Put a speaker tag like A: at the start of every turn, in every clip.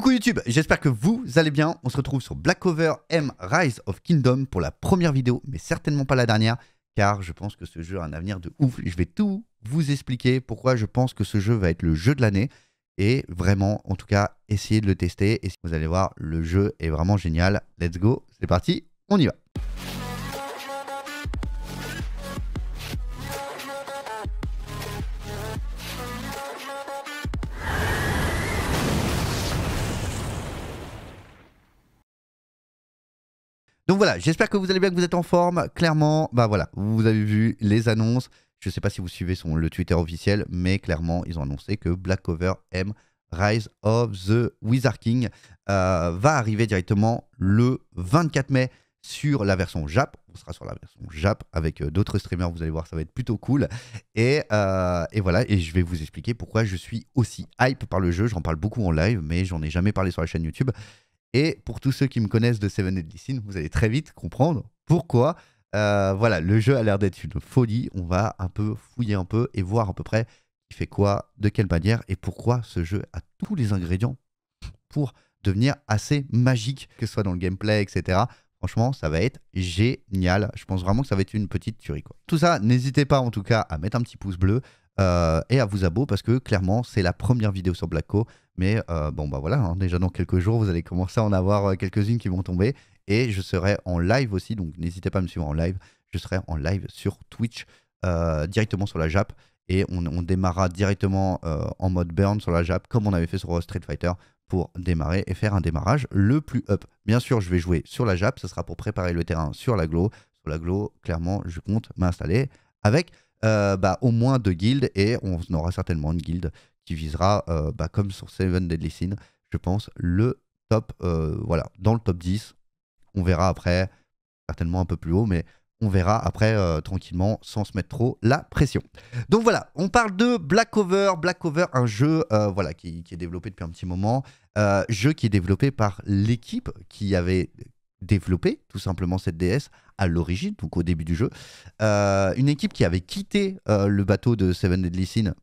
A: Coucou YouTube, j'espère que vous allez bien. On se retrouve sur Black M Rise of Kingdom pour la première vidéo, mais certainement pas la dernière, car je pense que ce jeu a un avenir de ouf. Je vais tout vous expliquer pourquoi je pense que ce jeu va être le jeu de l'année. Et vraiment, en tout cas, essayez de le tester. Et si vous allez voir, le jeu est vraiment génial. Let's go, c'est parti, on y va. Donc voilà, j'espère que vous allez bien, que vous êtes en forme. Clairement, bah voilà, vous avez vu les annonces. Je ne sais pas si vous suivez son, le Twitter officiel, mais clairement, ils ont annoncé que Black Cover M Rise of the Wizard King euh, va arriver directement le 24 mai sur la version Jap. On sera sur la version Jap avec euh, d'autres streamers, vous allez voir, ça va être plutôt cool. Euh, et, voilà, et je vais vous expliquer pourquoi je suis aussi hype par le jeu. J'en parle beaucoup en live, mais j'en ai jamais parlé sur la chaîne YouTube. Et pour tous ceux qui me connaissent de Seven Deadly Sins, vous allez très vite comprendre pourquoi. Euh, voilà, le jeu a l'air d'être une folie. On va un peu fouiller un peu et voir à peu près qui fait quoi, de quelle manière et pourquoi ce jeu a tous les ingrédients pour devenir assez magique, que ce soit dans le gameplay, etc. Franchement, ça va être génial. Je pense vraiment que ça va être une petite tuerie. Tout ça, n'hésitez pas en tout cas à mettre un petit pouce bleu, euh, et à vous abo parce que clairement c'est la première vidéo sur Blacko. Mais euh, bon bah voilà, hein, déjà dans quelques jours vous allez commencer à en avoir euh, quelques-unes qui vont tomber et je serai en live aussi, donc n'hésitez pas à me suivre en live. Je serai en live sur Twitch directement sur la Jap et on, démarra directement en mode burn sur la Jap comme on avait fait sur Street Fighter pour démarrer et faire un démarrage le plus up. Bien sûr, je vais jouer sur la Jap, ce sera pour préparer le terrain sur la Glo. Sur la Glo, clairement, je compte m'installer avec euh, bah, au moins deux guildes, et on aura certainement une guilde qui visera, euh, bah, comme sur Seven Deadly Sin, je pense, le top, euh, voilà, dans le top 10. On verra après, certainement un peu plus haut, mais on verra après tranquillement sans se mettre trop la pression. Donc voilà, on parle de Black Over Black Over un jeu voilà, qui, est développé depuis un petit moment. jeu qui est développé par l'équipe qui avait développer tout simplement cette DS à l'origine, donc au début du jeu. Euh, une équipe qui avait quitté euh, le bateau de Seven Deadly Sin,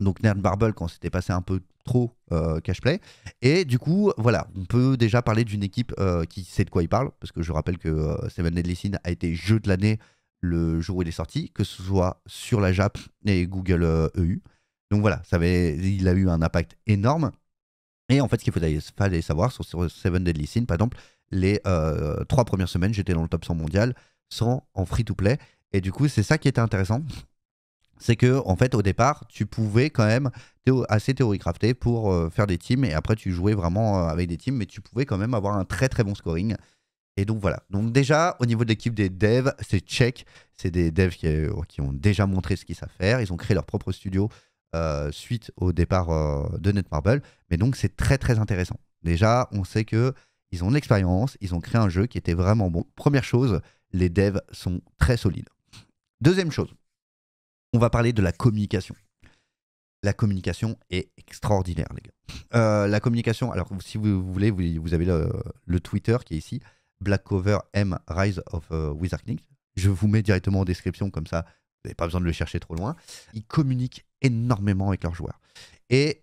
A: donc Nerd Marble, quand c'était passé un peu trop euh, cash play Et du coup, voilà, on peut déjà parler d'une équipe qui sait de quoi il parle, parce que je rappelle que Seven Deadly Sin a été jeu de l'année le jour où il est sorti, que ce soit sur la JAP et Google EU. E donc voilà, ça avait, il a eu un impact énorme. Et en fait, ce qu'il fallait, fallait savoir sur, sur Seven Deadly Sin, par exemple, les euh, trois premières semaines, j'étais dans le top 100 mondial, sans en free-to-play. Et du coup, c'est ça qui était intéressant. C'est que, en fait, au départ, tu pouvais quand même assez théorie pour euh, faire des teams. Et après, tu jouais vraiment euh, avec des teams, mais tu pouvais quand même avoir un très très bon scoring. Et donc voilà. Donc déjà, au niveau de l'équipe des devs, c'est check. C'est des devs qui, qui, ont déjà montré ce qu'ils savent faire. Ils ont créé leur propre studio suite au départ de Netmarble. Mais donc, c'est très très intéressant. Déjà, on sait que ils ont de l'expérience, ils ont créé un jeu qui était vraiment bon. Première chose, les devs sont très solides. Deuxième chose, on va parler de la communication. La communication est extraordinaire, les gars. Euh, la communication, alors si vous voulez, vous, avez le, Twitter qui est ici, Black M Rise of euh, Wizard Je vous mets directement en description, comme ça, vous n'avez pas besoin de le chercher trop loin. Ils communiquent énormément avec leurs joueurs. Et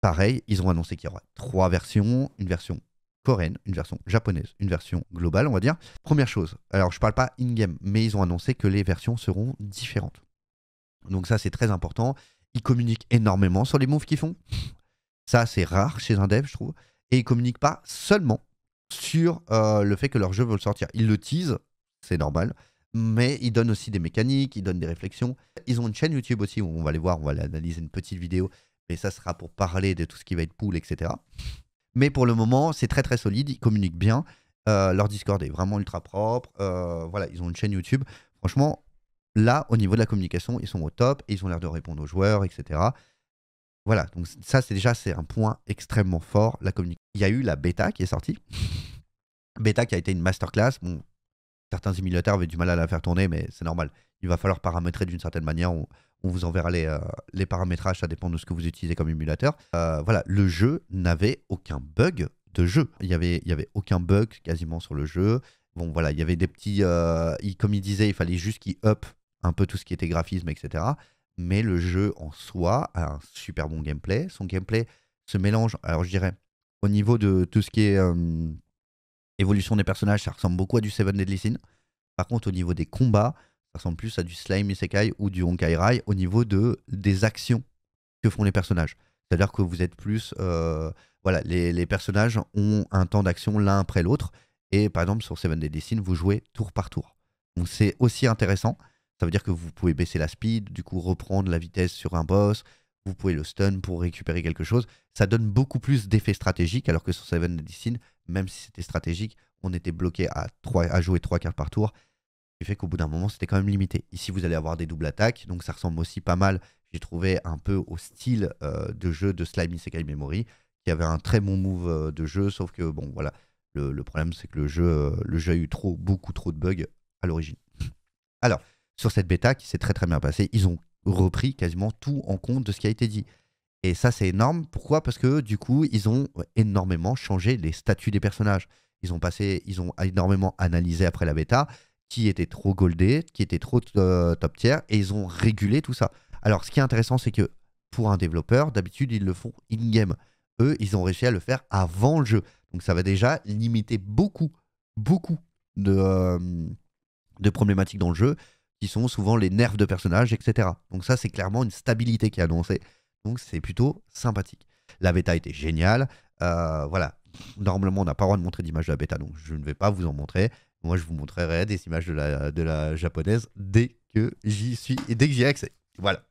A: pareil, ils ont annoncé qu'il y aura trois versions, une version coréenne, une version japonaise, une version globale, on va dire. Première chose, alors je parle pas in-game, mais ils ont annoncé que les versions seront différentes. Donc ça, c'est très important. Ils communiquent énormément sur les moves qu'ils font. Ça, c'est rare chez un dev, je trouve. Et ils communiquent pas seulement sur euh, le fait que leur jeu veut le sortir. Ils le teasent, c'est normal. Mais ils donnent aussi des mécaniques, ils donnent des réflexions. Ils ont une chaîne YouTube aussi où on va les voir, on va aller analyser une petite vidéo. Mais ça sera pour parler de tout ce qui va être pool, etc. Mais pour le moment, c'est très très solide, ils communiquent bien. Euh, leur Discord est vraiment ultra propre. Euh, voilà, ils ont une chaîne YouTube. Franchement, là, au niveau de la communication, ils sont au top et ils ont l'air de répondre aux joueurs, etc. Voilà, donc ça, c'est déjà c'est un point extrêmement fort. La communication. Il y a eu la bêta qui est sortie. bêta qui a été une masterclass. certains émulateurs avaient du mal à la faire tourner, mais c'est normal il va falloir paramétrer d'une certaine manière. On, vous enverra les, euh, les, paramétrages, ça dépend de ce que vous utilisez comme émulateur. Euh, voilà, le jeu n'avait aucun bug de jeu. Il n'y avait, y avait aucun bug quasiment sur le jeu. Bon, voilà, il y avait des petits. Euh, comme il disait, il fallait juste qu'il up un peu tout ce qui était graphisme, etc. Mais le jeu en soi a un super bon gameplay. Son gameplay se mélange, alors je dirais, au niveau de tout ce qui est évolution des personnages, ça ressemble beaucoup à du Seven Deadly Sin. Par contre, au niveau des combats, ça ressemble plus à du slime isekai ou du honkai rai au niveau de, des actions que font les personnages. C'est-à-dire que vous êtes plus. Euh, voilà, les, personnages ont un temps d'action l'un après l'autre. Et par exemple, sur Seven Deadly Destiny, vous jouez tour par tour. Donc c'est aussi intéressant. Ça veut dire que vous pouvez baisser la speed, du coup reprendre la vitesse sur un boss. Vous pouvez le stun pour récupérer quelque chose. Ça donne beaucoup plus d'effets stratégiques, alors que sur Seven Deadly Sin, même si c'était stratégique, on était bloqué à, à jouer trois cartes par tour fait qu'au bout d'un moment, c'était quand même limité. Ici, vous allez avoir des doubles attaques, donc ça ressemble aussi pas mal, j'ai trouvé, un peu au style euh, de jeu de Slime Sekai Memory, qui avait un très bon move euh, de jeu, sauf que, bon, voilà, le, problème, c'est que le jeu, euh, le jeu a eu trop, beaucoup trop de bugs à l'origine. Alors, sur cette bêta, qui s'est très très bien passée, ils ont repris quasiment tout en compte de ce qui a été dit. Et ça, c'est énorme. Pourquoi Parce que du coup, ils ont énormément changé les statuts des personnages. Ils ont, passé, ils ont énormément analysé après la bêta qui étaient trop goldé, qui étaient trop euh, top tier, et ils ont régulé tout ça. Alors, ce qui est intéressant, c'est que pour un développeur, d'habitude, ils le font in-game. Eux, ils ont réussi à le faire avant le jeu. Donc, ça va déjà limiter beaucoup, beaucoup de, euh, problématiques dans le jeu, qui sont souvent les nerfs de personnages, etc. Donc, ça, c'est clairement une stabilité qui est annoncée. Donc, c'est plutôt sympathique. La bêta était géniale. Euh, voilà. Normalement, on n'a pas le droit de montrer d'image de la bêta, donc je ne vais pas vous en montrer. Moi, je vous montrerai des images de la, de la japonaise dès que j'y suis et dès que j'y ai accès. Voilà.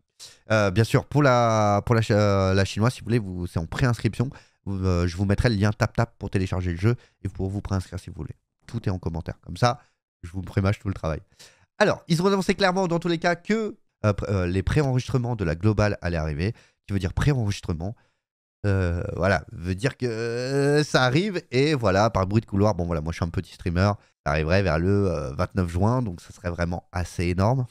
A: Euh, bien sûr, pour la, pour la, euh, la chinoise, si vous voulez, c'est en préinscription. Euh, je vous mettrai le lien tap-tap pour télécharger le jeu et pour vous préinscrire si vous voulez. Tout est en commentaire. Comme ça, je vous prémâche tout le travail. Alors, ils ont annoncé clairement, dans tous les cas, que les préenregistrements de la globale allaient arriver, qui veut dire préenregistrement. enregistrement euh, voilà, veut dire que euh, ça arrive et voilà, par bruit de couloir, bon voilà, moi je suis un petit streamer, ça arriverait vers le 29 euh, juin, donc ça serait vraiment assez énorme.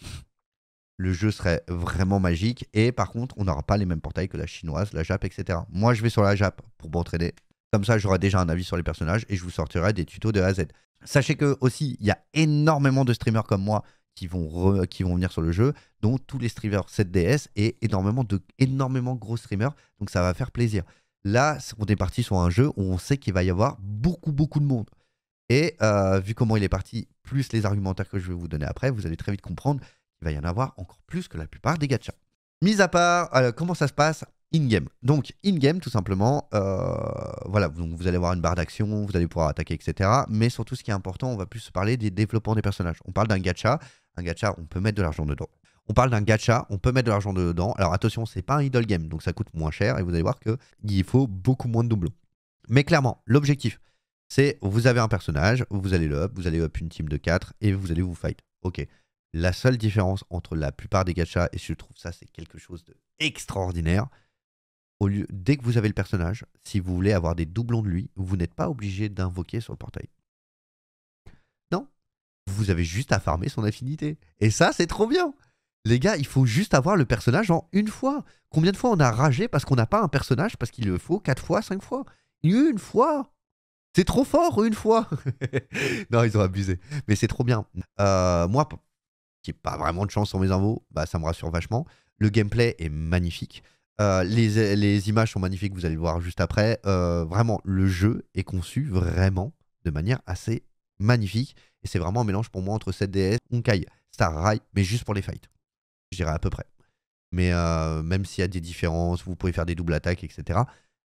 A: Le jeu serait vraiment magique et par contre, on n'aura pas les mêmes portails que la chinoise, la Jap, etc. Moi je vais sur la Jap pour m'entraîner, comme ça j'aurai déjà un avis sur les personnages et je vous sortirai des tutos de A à Z. Sachez que aussi, il y a énormément de streamers comme moi qui vont, qui vont venir sur le jeu dont tous les streamers 7DS et énormément de énormément gros streamers. Donc ça va faire plaisir. Là, on est parti sur un jeu où on sait qu'il va y avoir beaucoup, beaucoup de monde. Et euh, vu comment il est parti, plus les argumentaires que je vais vous donner après, vous allez très vite comprendre qu'il va y en avoir encore plus que la plupart des gachas. Mis à part, euh, comment ça se passe in-game Donc, in-game, tout simplement, euh, voilà, donc vous allez avoir une barre d'action, vous allez pouvoir attaquer, etc. Mais surtout, ce qui est important, on va plus se parler des développements des personnages. On parle d'un gacha. Un gacha, on peut mettre de l'argent dedans. On parle d'un gacha, on peut mettre de l'argent dedans. Alors attention, c'est pas un idle game, donc ça coûte moins cher et vous allez voir qu'il faut beaucoup moins de doublons. Mais clairement, l'objectif, c'est vous avez un personnage, vous allez le up, vous allez up une team de 4 et vous allez vous fight. Ok. La seule différence entre la plupart des gachas, et je trouve ça c'est quelque chose d'extraordinaire, au lieu, dès que vous avez le personnage, si vous voulez avoir des doublons de lui, vous n'êtes pas obligé d'invoquer sur le portail. Non. Vous avez juste à farmer son affinité. Et ça, c'est trop bien. Les gars, il faut juste avoir le personnage en une fois. Combien de fois on a ragé parce qu'on n'a pas un personnage parce qu'il le faut quatre fois, cinq fois Une fois C'est trop fort, une fois Non, ils ont abusé. Mais c'est trop bien. Euh, moi, qui n'ai pas vraiment de chance sur mes invos, bah, ça me rassure vachement. Le gameplay est magnifique. Euh, les, images sont magnifiques, vous allez le voir juste après. Euh, vraiment, le jeu est conçu vraiment de manière assez magnifique. Et c'est vraiment un mélange pour moi entre 7DS, Honkai, Star Rail, mais juste pour les fights je dirais à peu près. Mais euh, même s'il y a des différences, vous pouvez faire des doubles attaques, etc.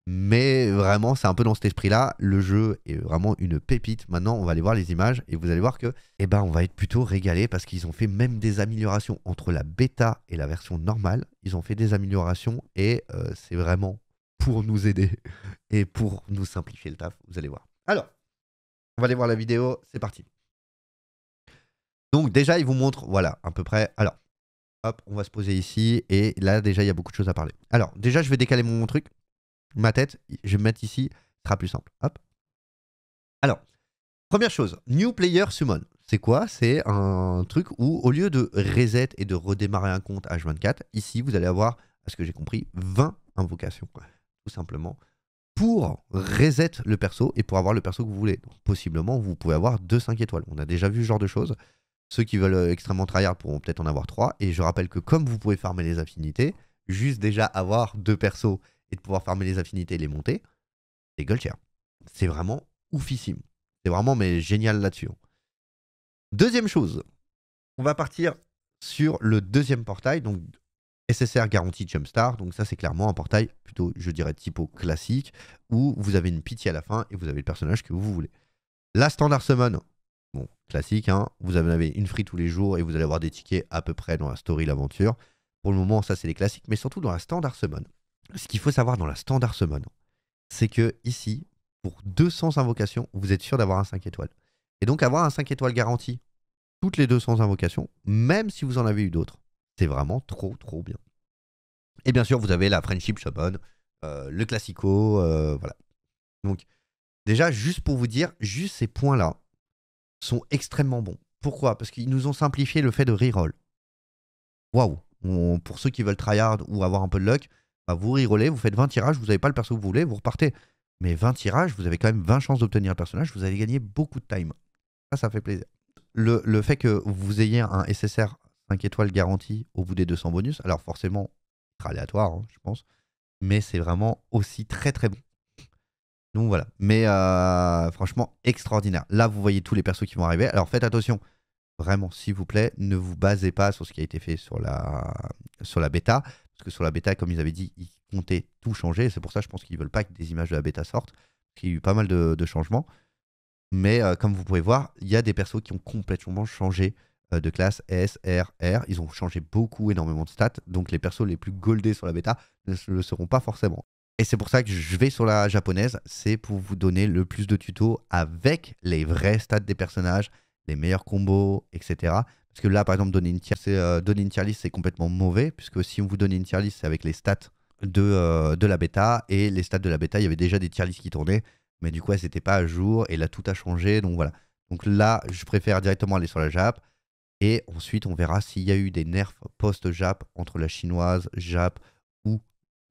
A: Mais vraiment, c'est un peu dans cet esprit-là. Le jeu est vraiment une pépite. Maintenant, on va aller voir les images et vous allez voir que, eh ben, on va être plutôt régalé parce qu'ils ont fait même des améliorations entre la bêta et la version normale. Ils ont fait des améliorations et euh, c'est vraiment pour nous aider et pour nous simplifier le taf. Vous allez voir. Alors, on va aller voir la vidéo. C'est parti. Donc déjà, il vous montre, voilà, à peu près. Alors, Hop, on va se poser ici. Et là, déjà, il y a beaucoup de choses à parler. Alors, déjà, je vais décaler mon truc. Ma tête, je vais me mettre ici. Ce sera plus simple. Hop. Alors, première chose, New Player Summon. C'est quoi C'est un truc où, au lieu de reset et de redémarrer un compte H24, ici, vous allez avoir, à ce que j'ai compris, 20 invocations. Tout simplement pour reset le perso et pour avoir le perso que vous voulez. possiblement, vous pouvez avoir 2 5 étoiles. On a déjà vu ce genre de choses. Ceux qui veulent euh, extrêmement tryhard pourront peut-être en avoir trois. Et je rappelle que comme vous pouvez farmer les affinités, juste déjà avoir deux persos et de pouvoir farmer les affinités et les monter, c'est gold C'est vraiment oufissime. C'est vraiment mais génial là-dessus. Hein. Deuxième chose, on va partir sur le deuxième portail, donc SSR garantie Jumpstar. Donc ça c'est clairement un portail plutôt, je dirais, typo classique, où vous avez une pitié à la fin et vous avez le personnage que vous voulez. La standard summon, classique. Hein. Vous avez une free tous les jours et vous allez avoir des tickets à peu près dans la story, l'aventure. Pour le moment, ça c'est les classiques, mais surtout dans la standard summon. Ce qu'il faut savoir dans la standard summon, c'est que ici, pour 200 invocations, vous êtes sûr d'avoir un 5 étoiles. Et donc avoir un 5 étoiles garanti toutes les 200 invocations, même si vous en avez eu d'autres, c'est vraiment trop trop bien. Et bien sûr, vous avez la Friendship Summon, euh, le Classico, euh, voilà. Donc déjà, juste pour vous dire, juste ces points-là, sont extrêmement bons. Pourquoi Parce qu'ils nous ont simplifié le fait de reroll. Waouh Pour ceux qui veulent tryhard ou avoir un peu de luck, bah, vous rerollez, vous faites 20 tirages, vous n'avez pas le perso que vous voulez, vous repartez. Mais 20 tirages, vous avez quand même 20 chances d'obtenir un personnage, vous allez gagner beaucoup de time. Ça, ça fait plaisir. Le, fait que vous ayez un SSR 5 étoiles garanti au bout des 200 bonus, alors forcément, très aléatoire, hein, je pense, mais c'est vraiment aussi très très bon. Donc voilà. Mais euh, franchement, extraordinaire. Là, vous voyez tous les persos qui vont arriver. Alors faites attention. Vraiment, s'il vous plaît, ne vous basez pas sur ce qui a été fait sur la, sur la bêta. Parce que sur la bêta, comme ils avaient dit, ils comptaient tout changer. C'est pour ça, je pense qu'ils veulent pas que des images de la bêta sortent. Parce qu'il y a eu pas mal de, changements. Mais euh, comme vous pouvez voir, il y a des persos qui ont complètement changé euh, de classe S, R, R. Ils ont changé beaucoup, énormément de stats. Donc les persos les plus goldés sur la bêta ne le seront pas forcément. Et c'est pour ça que je vais sur la japonaise, c'est pour vous donner le plus de tutos avec les vrais stats des personnages, les meilleurs combos, etc. Parce que là, par exemple, donner une tier, euh, donner une list, c'est complètement mauvais, puisque si on vous donne une tier list, c'est avec les stats de, euh, de la bêta, et les stats de la bêta, il y avait déjà des tier lists qui tournaient, mais du coup, elles n'étaient pas à jour, et là, tout a changé, donc voilà. Donc là, je préfère directement aller sur la Jap, et ensuite, on verra s'il y a eu des nerfs post-Jap entre la chinoise, Jap ou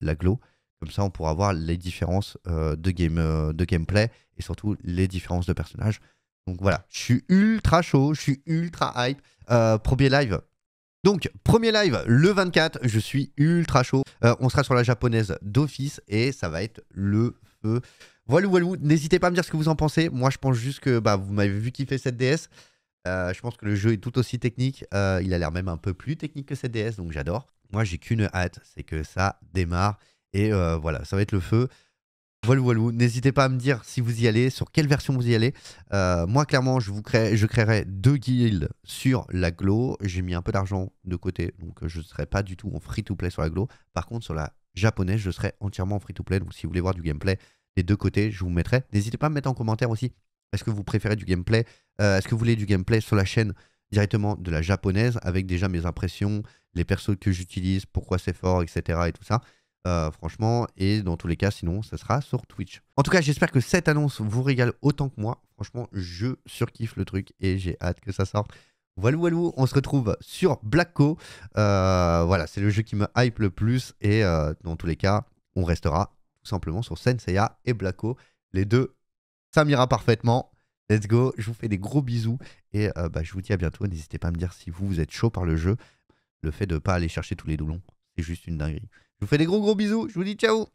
A: la Glo. Comme ça, on pourra voir les différences euh, de, game, euh, de gameplay et surtout les différences de personnages. Donc voilà, je suis ultra chaud, je suis ultra hype. Euh, premier live. Donc, premier live le 24, je suis ultra chaud. on sera sur la japonaise d'office et ça va être le feu. Voilà, voilà, n'hésitez pas à me dire ce que vous en pensez. Moi, je pense juste que bah, vous m'avez vu kiffer cette DS. je pense que le jeu est tout aussi technique. il a l'air même un peu plus technique que cette DS, donc j'adore. Moi, j'ai qu'une hâte, c'est que ça démarre et euh, voilà, ça va être le feu. Voilà, voilà. N'hésitez pas à me dire si vous y allez, sur quelle version vous y allez. Euh, moi, clairement, je vous crée, je créerai deux guilds sur la Glo. J'ai mis un peu d'argent de côté, donc euh, je ne serai pas du tout en free-to-play sur la Glo. Par contre, sur la japonaise, je serai entièrement en free-to-play. Donc, si vous voulez voir du gameplay des deux côtés, je vous mettrai. N'hésitez pas à me mettre en commentaire aussi. Est-ce que vous préférez du gameplay Est-ce que vous voulez du gameplay sur la chaîne directement de la japonaise avec déjà mes impressions, les persos que j'utilise, pourquoi c'est fort, etc. et tout ça. Euh, franchement, et dans tous les cas, sinon, ça sera sur Twitch. En tout cas, j'espère que cette annonce vous régale autant que moi. Franchement, je surkiffe le truc et j'ai hâte que ça sorte. Walou walou on se retrouve sur Blacko. Euh, voilà, c'est le jeu qui me hype le plus et euh, dans tous les cas, on restera tout simplement sur Senseiya et Blacko. Les deux, ça m'ira parfaitement. Let's go, je vous fais des gros bisous et bah, je vous dis à bientôt. N'hésitez pas à me dire si vous, vous êtes chaud par le jeu, le fait de ne pas aller chercher tous les doulons juste une dinguerie. Je vous fais des gros gros bisous. Je vous dis ciao.